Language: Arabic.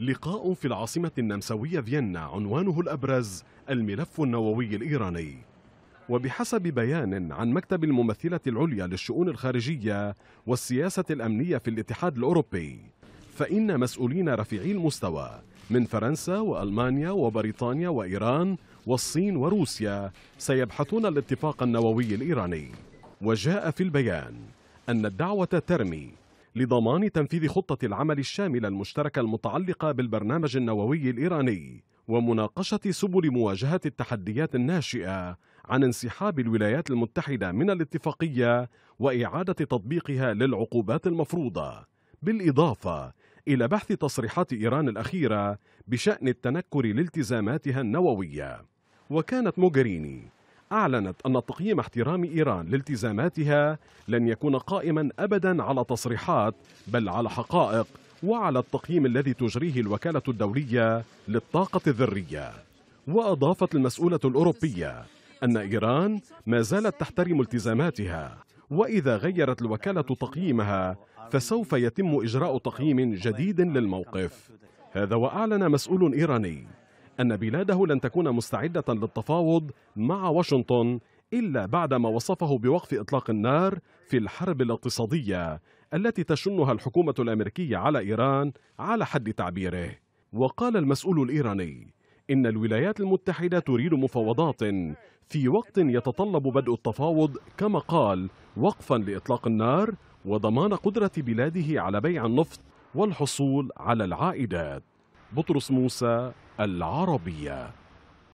لقاء في العاصمة النمساوية فيينا عنوانه الأبرز الملف النووي الإيراني وبحسب بيان عن مكتب الممثلة العليا للشؤون الخارجية والسياسة الأمنية في الاتحاد الأوروبي فإن مسؤولين رفيعي المستوى من فرنسا وألمانيا وبريطانيا وإيران والصين وروسيا سيبحثون الاتفاق النووي الإيراني وجاء في البيان أن الدعوة ترمي لضمان تنفيذ خطة العمل الشاملة المشتركة المتعلقة بالبرنامج النووي الإيراني ومناقشة سبل مواجهة التحديات الناشئة عن انسحاب الولايات المتحدة من الاتفاقية وإعادة تطبيقها للعقوبات المفروضة بالإضافة إلى بحث تصريحات إيران الأخيرة بشأن التنكر لالتزاماتها النووية وكانت موغريني أعلنت أن تقييم احترام إيران لالتزاماتها لن يكون قائما أبدا على تصريحات بل على حقائق وعلى التقييم الذي تجريه الوكالة الدولية للطاقة الذرية وأضافت المسؤولة الأوروبية أن إيران ما زالت تحترم التزاماتها وإذا غيرت الوكالة تقييمها فسوف يتم إجراء تقييم جديد للموقف هذا وأعلن مسؤول إيراني أن بلاده لن تكون مستعدة للتفاوض مع واشنطن إلا بعدما وصفه بوقف إطلاق النار في الحرب الاقتصادية التي تشنها الحكومة الأمريكية على إيران على حد تعبيره وقال المسؤول الإيراني إن الولايات المتحدة تريد مفاوضات في وقت يتطلب بدء التفاوض كما قال وقفا لإطلاق النار وضمان قدرة بلاده على بيع النفط والحصول على العائدات بطرس موسى العربيه